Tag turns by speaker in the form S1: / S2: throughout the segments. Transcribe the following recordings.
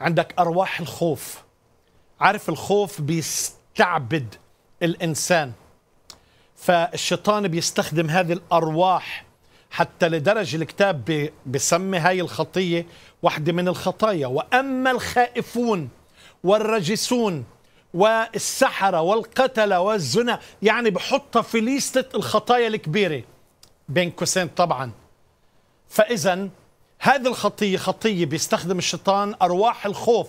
S1: عندك ارواح الخوف عارف الخوف بيستعبد الانسان فالشيطان بيستخدم هذه الارواح حتى لدرجه الكتاب بسمي هاي الخطيه واحده من الخطايا واما الخائفون والرجسون والسحرة والقتلة والزنا يعني بحطها في ليستة الخطايا الكبيرة بين قوسين طبعا فإذا هذه الخطية خطية بيستخدم الشيطان أرواح الخوف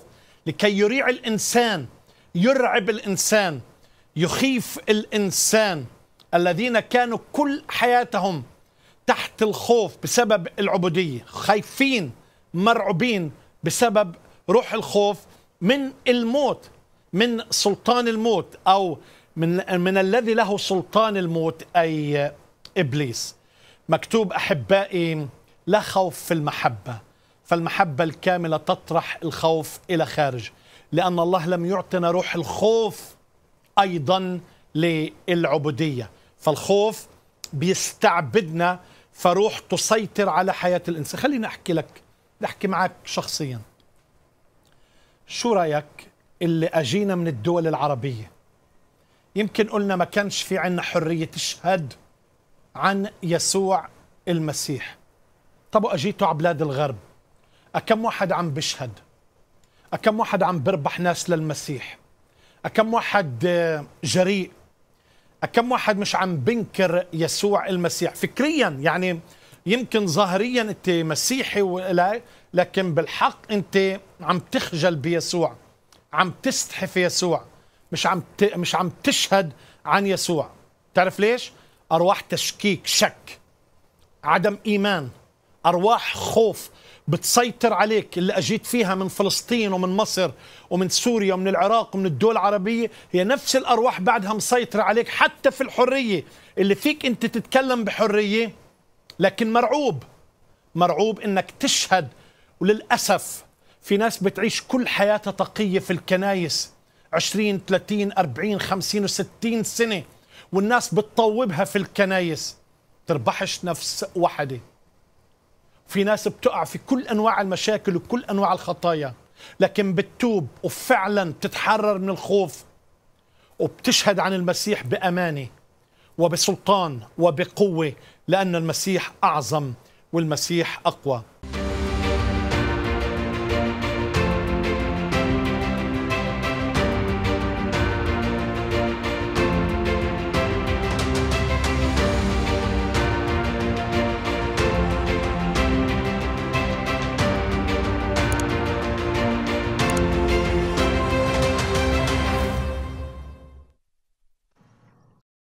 S1: لكي يريع الإنسان يرعب الإنسان يخيف الإنسان الذين كانوا كل حياتهم تحت الخوف بسبب العبودية خايفين مرعوبين بسبب روح الخوف من الموت من سلطان الموت أو من, من الذي له سلطان الموت أي إبليس مكتوب أحبائي لا خوف في المحبة فالمحبة الكاملة تطرح الخوف إلى خارج لأن الله لم يعطنا روح الخوف أيضا للعبودية فالخوف بيستعبدنا فروح تسيطر على حياة الإنسان خليني أحكي لك أحكي معك شخصيا شو رأيك اللي أجينا من الدول العربية يمكن قلنا ما كانش في عنا حرية تشهد عن يسوع المسيح طب واجيتوا على بلاد الغرب أكم واحد عم بشهد أكم واحد عم بربح ناس للمسيح أكم واحد آه، جريء أكم واحد مش عم بنكر يسوع المسيح فكريا يعني يمكن ظاهريا أنت مسيحي ولا لكن بالحق أنت عم تخجل بيسوع عم تستحي في يسوع مش عم مش عم تشهد عن يسوع تعرف ليش أرواح تشكيك شك عدم إيمان أرواح خوف بتسيطر عليك اللي أجيت فيها من فلسطين ومن مصر ومن سوريا ومن العراق ومن الدول العربية هي نفس الأرواح بعدها مسيطرة عليك حتى في الحرية اللي فيك أنت تتكلم بحرية لكن مرعوب مرعوب أنك تشهد وللأسف في ناس بتعيش كل حياتها تقية في الكنايس 20 30 40 50 و60 سنة والناس بتطوبها في الكنايس تربحش نفس وحده في ناس بتقع في كل انواع المشاكل وكل انواع الخطايا لكن بتتوب وفعلا بتتحرر من الخوف وبتشهد عن المسيح بامانه وبسلطان وبقوه لان المسيح اعظم والمسيح اقوى